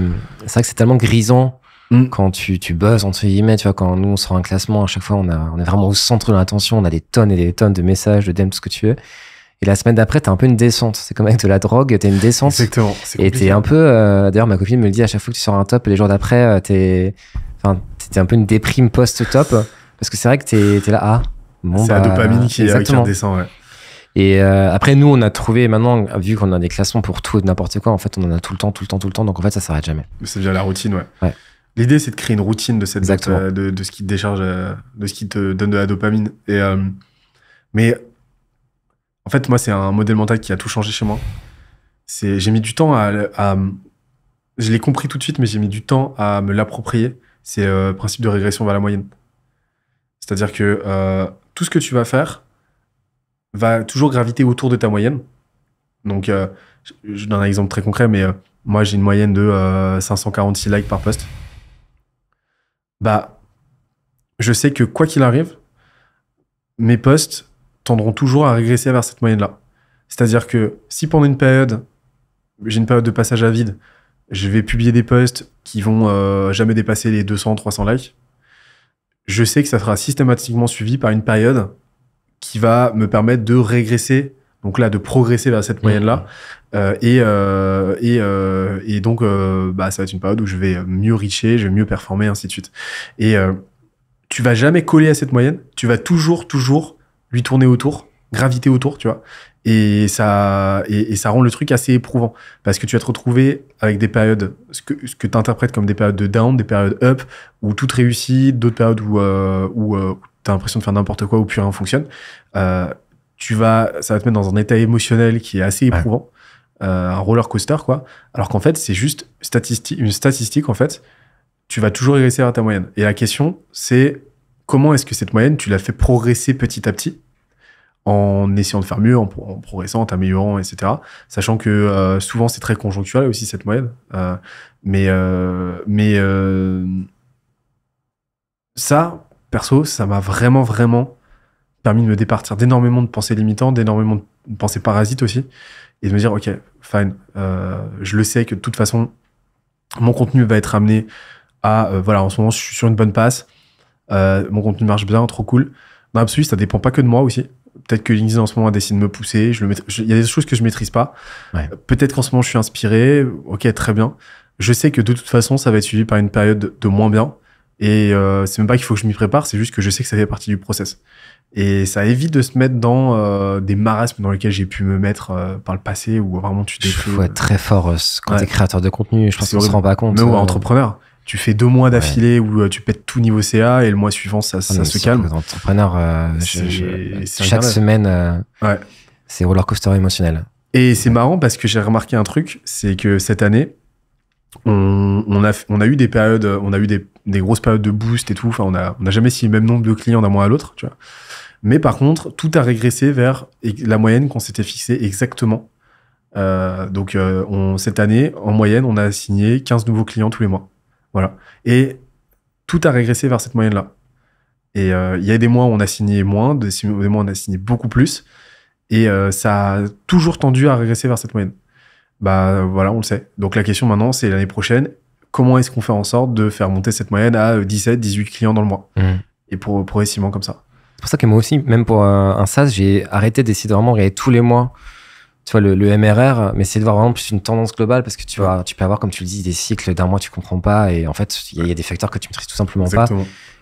c'est vrai que c'est tellement grisant Mm. quand tu, tu buzz, entre guillemets, tu vois, quand nous, on sort un classement, à chaque fois, on, a, on est vraiment au centre de l'attention, on a des tonnes et des tonnes de messages, de DM, tout ce que tu veux. Et la semaine d'après, t'as un peu une descente. C'est comme avec de la drogue, t'as une descente. Exactement. Et t'es un peu. Euh, d'ailleurs, ma copine me le dit à chaque fois que tu sors un top, les jours d'après, euh, t'es. Enfin, un peu une déprime post-top. Parce que c'est vrai que t'es es là. Ah, bon. C'est la bah, dopamine qui, euh, redescend, ouais. Et après, nous, on a trouvé maintenant, vu qu'on a des classements pour tout et n'importe quoi, en fait, on en a tout le temps, tout le temps, tout le temps. Donc, en fait, ça s'arrête jamais. C'est déjà la routine, ouais. ouais. L'idée, c'est de créer une routine de cette ce qui te décharge, de ce qui te donne de la dopamine. Et, euh, mais en fait, moi, c'est un modèle mental qui a tout changé chez moi. J'ai mis du temps à. je l'ai compris tout de suite, mais j'ai mis du temps à me l'approprier. C'est le euh, principe de régression vers la moyenne. C'est-à-dire que euh, tout ce que tu vas faire va toujours graviter autour de ta moyenne. Donc, je, donne un exemple très concret, mais moi, j'ai une moyenne de 546 likes par poste bah, je sais que quoi qu'il arrive, mes posts tendront toujours à régresser vers cette moyenne-là. C'est-à-dire que si pendant une période, j'ai une période de passage à vide, je vais publier des posts qui vont euh, jamais dépasser les 200, 300 likes, je sais que ça sera systématiquement suivi par une période qui va me permettre de régresser, donc là, de progresser vers cette mmh. moyenne-là. Euh, et, euh, et, euh, et, donc, bah, ça va être une période où je vais mieux richer, je vais mieux performer, ainsi de suite. Et tu vas jamais coller à cette moyenne. Tu vas toujours, toujours lui tourner autour, graviter autour, tu vois. Et ça, et, ça rend le truc assez éprouvant. Parce que tu vas te retrouver avec des périodes, ce que, ce que tu interprètes comme des périodes de down, des périodes up, où tout réussit, d'autres périodes où, où, tu as l'impression de faire n'importe quoi, où plus rien fonctionne. tu vas, ça va te mettre dans un état émotionnel qui est assez éprouvant. Euh, un roller coaster, quoi. Alors qu'en fait, c'est juste une statistique, en fait. Tu vas toujours régresser à ta moyenne. Et la question, c'est comment est-ce que cette moyenne, tu l'as fait progresser petit à petit en essayant de faire mieux, en, progressant, en t'améliorant, etc. Sachant que euh, souvent c'est très conjoncturel aussi cette moyenne. Euh, mais mais ça, perso, ça m'a vraiment, vraiment permis de me départir d'énormément de pensées limitantes, d'énormément de pensées parasites aussi et de me dire, OK, fine, euh, je le sais que de toute façon, mon contenu va être amené à, euh, voilà, en ce moment, je suis sur une bonne passe, euh, mon contenu marche bien, trop cool. Dans l'absolu, ça dépend pas que de moi aussi. Peut-être que LinkedIn en ce moment décide de me pousser. Je le Il y a des choses que je maîtrise pas. Peut-être qu'en ce moment je suis inspiré. Ok, très bien. Je sais que de toute façon ça va être suivi par une période de moins bien. Et euh, c'est même pas qu'il faut que je m'y prépare, c'est juste que je sais que ça fait partie du process. Et ça évite de se mettre dans euh, des marasmes dans lesquels j'ai pu me mettre euh, par le passé où vraiment tu Il faut être très fort euh, quand t'es créateur de contenu. Je pense qu'on se rend pas compte. Mais ouais, entrepreneur. Tu fais deux mois d'affilée où tu pètes tout niveau CA et le mois suivant, ça, ça se calme. Entrepreneur, chaque semaine, c'est roller coaster émotionnel. Et c'est marrant parce que j'ai remarqué un truc, c'est que cette année, on, on, a, on a eu des périodes, on a eu des, des grosses périodes de boost et tout. Enfin, on n'a on a jamais si le même nombre de clients d'un mois à l'autre, tu vois. Mais par contre, tout a régressé vers la moyenne qu'on s'était fixée exactement. Euh, donc, euh, cette année, en moyenne, on a signé 15 nouveaux clients tous les mois. Voilà. Et tout a régressé vers cette moyenne-là. Et euh, il y a des mois où on a signé moins, des, mois où on a signé beaucoup plus. Et ça a toujours tendu à régresser vers cette moyenne. Bah voilà, on le sait. Donc la question maintenant, c'est l'année prochaine, comment est-ce qu'on fait en sorte de faire monter cette moyenne à 17, 18 clients dans le mois mmh. Et progressivement comme ça. C'est pour ça que moi aussi, même pour un sas, j'ai arrêté d'essayer de vraiment regarder tous les mois tu vois, le, MRR, mais c'est de voir vraiment plus une tendance globale parce que tu, vois, tu peux avoir, comme tu le dis, des cycles d'un mois, tu comprends pas. Et en fait, il y, a des facteurs que tu maîtrises tout simplement pas.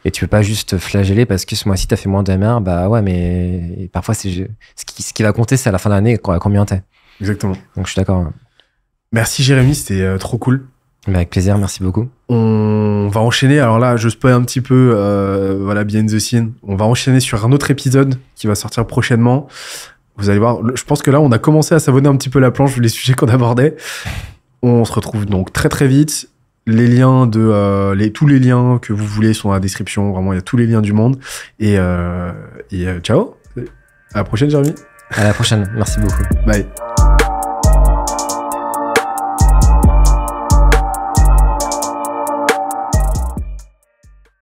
Et tu peux pas juste flageller parce que ce mois-ci, tu as fait moins de MRR. Bah ouais, mais parfois, c'est ce qui, ce qui va compter, c'est à la fin de l'année, à combien t'es. Exactement. Donc, je suis d'accord. Merci, Jérémy. C'était euh, trop cool. Bah, avec plaisir, merci beaucoup. On va enchaîner. Alors là, je spoil un petit peu, euh, voilà, Behind the Scene. On va enchaîner sur un autre épisode qui va sortir prochainement. Vous allez voir, je pense que là, on a commencé à savonner un petit peu la planche, les sujets qu'on abordait. On se retrouve donc très très vite. Les liens de euh, les, tous les liens que vous voulez sont dans la description. Vraiment, il y a tous les liens du monde. Et, euh, ciao. À la prochaine, Jérémy. À la prochaine. Merci beaucoup. Bye.